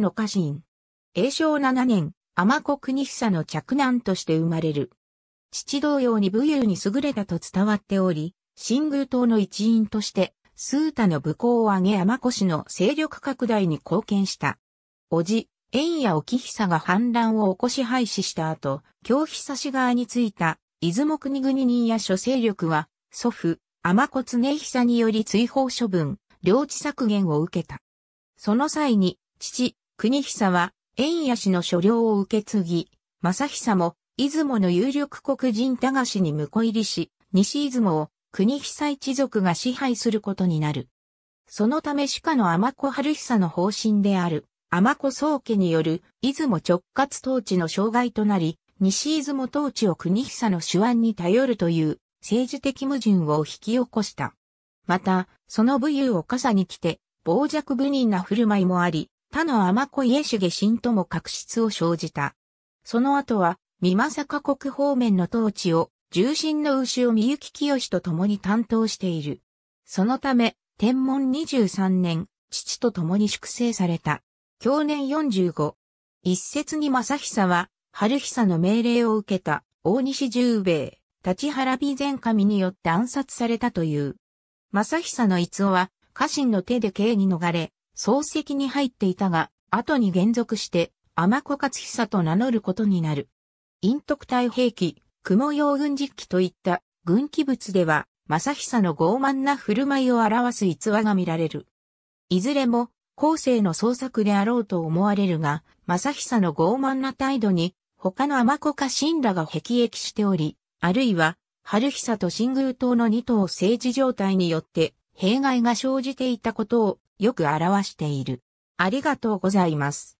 の家臣。永正七年、天子国久の嫡男として生まれる。父同様に武勇に優れたと伝わっており、新宮党の一員として、数多の武功を挙げ天子氏の勢力拡大に貢献した。叔父、円谷沖久が反乱を起こし廃止した後、京久氏側についた、出雲国国人や諸勢力は、祖父、天子常久により追放処分、領地削減を受けた。その際に、父、国久は、円谷氏の所領を受け継ぎ、正久も、出雲の有力国人田賀氏に婿入りし、西出雲を国久一族が支配することになる。そのため鹿の天子春久の方針である、天子宗家による出雲直轄統治の障害となり、西出雲統治を国久の手腕に頼るという政治的矛盾を引き起こした。また、その武勇を傘に来て、傍若無人な振る舞いもあり、他の天子家重新とも確執を生じた。その後は、三政国方面の統治を、重臣の牛尾三幸清と共に担当している。そのため、天文23年、父と共に粛清された。去年45。一説に正久は、春久の命令を受けた、大西十兵衛、立原備前神によって暗殺されたという。正久の逸夫は、家臣の手で刑に逃れ、漱石に入っていたが、後に減続して、天子勝久と名乗ることになる。陰徳太平記、雲用軍実記といった軍記物では、正久の傲慢な振る舞いを表す逸話が見られる。いずれも、後世の創作であろうと思われるが、正久の傲慢な態度に、他の天子家神らが辟易しており、あるいは、春久と新宮党の二党政治状態によって、弊害が生じていたことをよく表している。ありがとうございます。